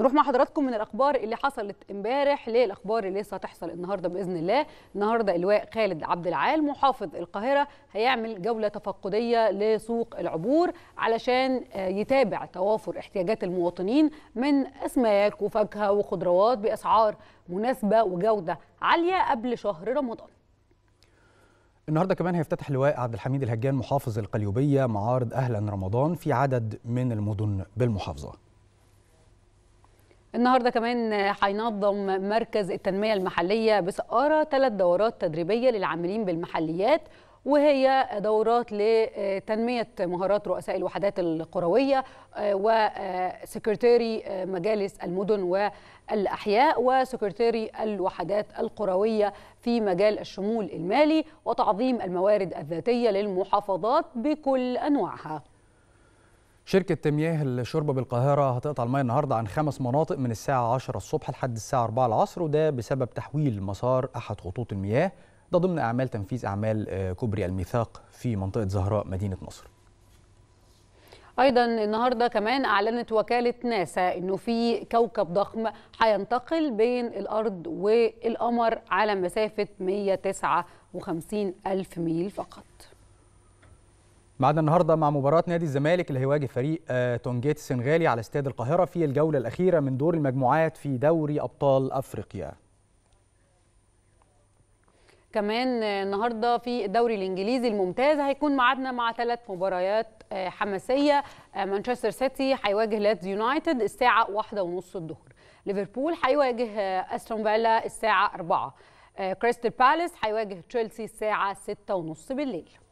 نروح مع حضراتكم من الاخبار اللي حصلت امبارح للاخبار اللي لسه هتحصل النهارده باذن الله النهارده اللواء خالد عبد العال محافظ القاهره هيعمل جوله تفقديه لسوق العبور علشان آه، يتابع توافر احتياجات المواطنين من اسماك وفاكهه وخضروات باسعار مناسبه وجوده عاليه قبل شهر رمضان النهارده كمان هيفتتح لواء عبد الحميد الهجان محافظ القليوبيه معارض اهلا رمضان في عدد من المدن بالمحافظه النهارده كمان هينظم مركز التنميه المحليه بسقاره ثلاث دورات تدريبيه للعاملين بالمحليات وهي دورات لتنمية مهارات رؤساء الوحدات القروية آه، وسكرتيري آه، آه، مجالس المدن والأحياء وسكرتيري الوحدات القروية في مجال الشمول المالي وتعظيم الموارد الذاتية للمحافظات بكل أنواعها شركة مياه الشرب بالقاهرة هتقطع المياه النهاردة عن خمس مناطق من الساعة 10 الصبح لحد الساعة 4 العصر وده بسبب تحويل مسار أحد خطوط المياه ده ضمن أعمال تنفيذ أعمال آه، كوبري الميثاق في منطقة زهراء مدينة نصر ايضا النهارده كمان اعلنت وكاله ناسا انه في كوكب ضخم هينتقل بين الارض والقمر على مسافه 159 الف ميل فقط بعد النهارده مع مباراه نادي الزمالك اللي هيواجه فريق آه، تونجيت السنغالي على استاد القاهره في الجوله الاخيره من دور المجموعات في دوري ابطال افريقيا كمان آه، النهارده في الدوري الانجليزي الممتاز هيكون معادنا مع ثلاث مباريات آه، حماسيه مانشستر سيتي هيواجه ليدز يونايتد الساعه واحدة ونص الظهر ليفربول هيواجه استون فيلا الساعه 4 كريستال بالاس هيواجه تشيلسي الساعه ستة ونص بالليل